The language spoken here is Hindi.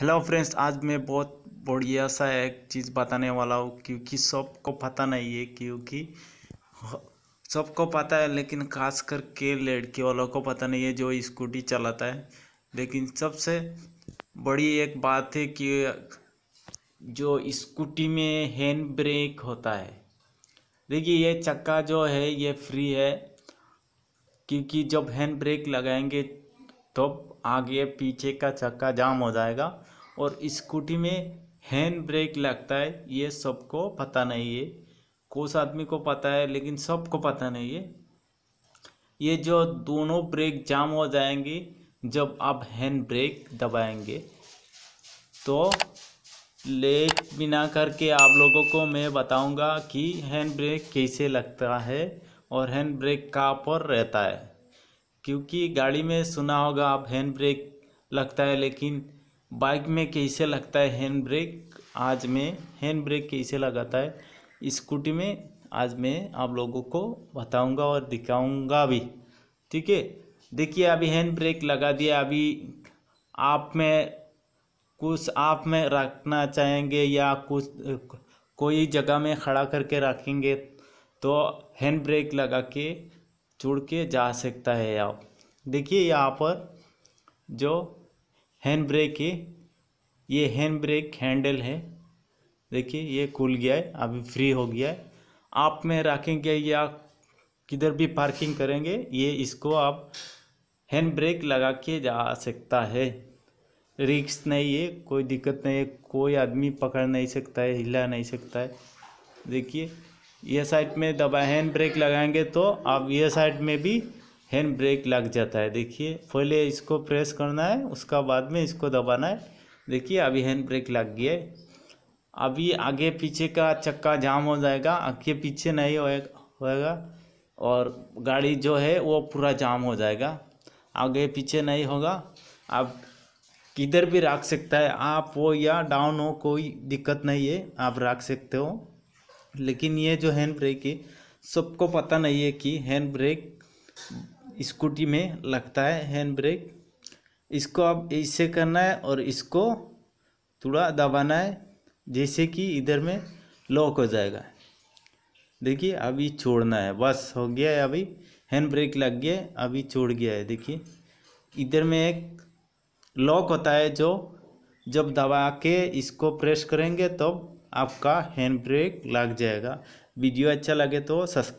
हेलो फ्रेंड्स आज मैं बहुत बढ़िया सा एक चीज़ बताने वाला हूँ क्योंकि सबको पता नहीं है क्योंकि सबको पता है लेकिन खास करके लड़के वालों को पता नहीं है जो स्कूटी चलाता है लेकिन सबसे बड़ी एक बात है कि जो स्कूटी में हैंड ब्रेक होता है देखिए ये चक्का जो है ये फ्री है क्योंकि जब हैंड ब्रेक लगाएंगे तो आगे पीछे का चक्का जाम हो जाएगा और स्कूटी में हैंड ब्रेक लगता है ये सबको पता नहीं है कुछ आदमी को पता है लेकिन सबको पता नहीं है ये जो दोनों ब्रेक जाम हो जाएंगे जब आप हैंड ब्रेक दबाएंगे तो लेट बिना करके आप लोगों को मैं बताऊंगा कि हैंड ब्रेक कैसे लगता है और हैंड ब्रेक कहाँ पर रहता है क्योंकि गाड़ी में सुना होगा आप हैंड ब्रेक लगता है लेकिन बाइक में कैसे लगता है हैंड ब्रेक आज मैं हैंड ब्रेक कैसे लगाता है स्कूटी में आज मैं आप लोगों को बताऊंगा और दिखाऊंगा भी ठीक है देखिए अभी हैंड ब्रेक लगा दिया अभी आप में कुछ आप में रखना चाहेंगे या कुछ कोई जगह में खड़ा करके रखेंगे तो हैंड ब्रेक लगा के जुड़ के जा सकता है आप देखिए यहाँ पर जो हैंड ब्रेक है ये हैंड ब्रेक हैंडल है देखिए ये खुल गया है अभी फ्री हो गया है आप में रखेंगे या किधर भी पार्किंग करेंगे ये इसको आप हैंड ब्रेक लगा के जा सकता है रिक्स नहीं है कोई दिक्कत नहीं है कोई आदमी पकड़ नहीं सकता है हिला नहीं सकता है देखिए ये साइड में दबा हैंड ब्रेक लगाएंगे तो आप ये साइड में भी हैंड ब्रेक लग जाता है देखिए पहले इसको प्रेस करना है उसका बाद में इसको दबाना है देखिए अभी हैंड ब्रेक लग गया है अभी आगे पीछे का चक्का जाम हो जाएगा आगे पीछे नहीं होएगा और गाड़ी जो है वो पूरा जाम हो जाएगा आगे पीछे नहीं होगा आप किधर भी रख सकता है आप हो या डाउन हो कोई दिक्कत नहीं है आप रख सकते हो लेकिन ये जो हैंड ब्रेक है सबको पता नहीं है कि हैंड ब्रेक स्कूटी में लगता है हैंड ब्रेक इसको आप ऐसे करना है और इसको थोड़ा दबाना है जैसे कि इधर में लॉक हो जाएगा देखिए अभी छोड़ना है बस हो गया है अभी हैंड ब्रेक लग गया अभी छोड़ गया है देखिए इधर में एक लॉक होता है जो जब दबा के इसको प्रेस करेंगे तब तो आपका हैंड ब्रेक लग जाएगा वीडियो अच्छा लगे तो सब्सक्राइब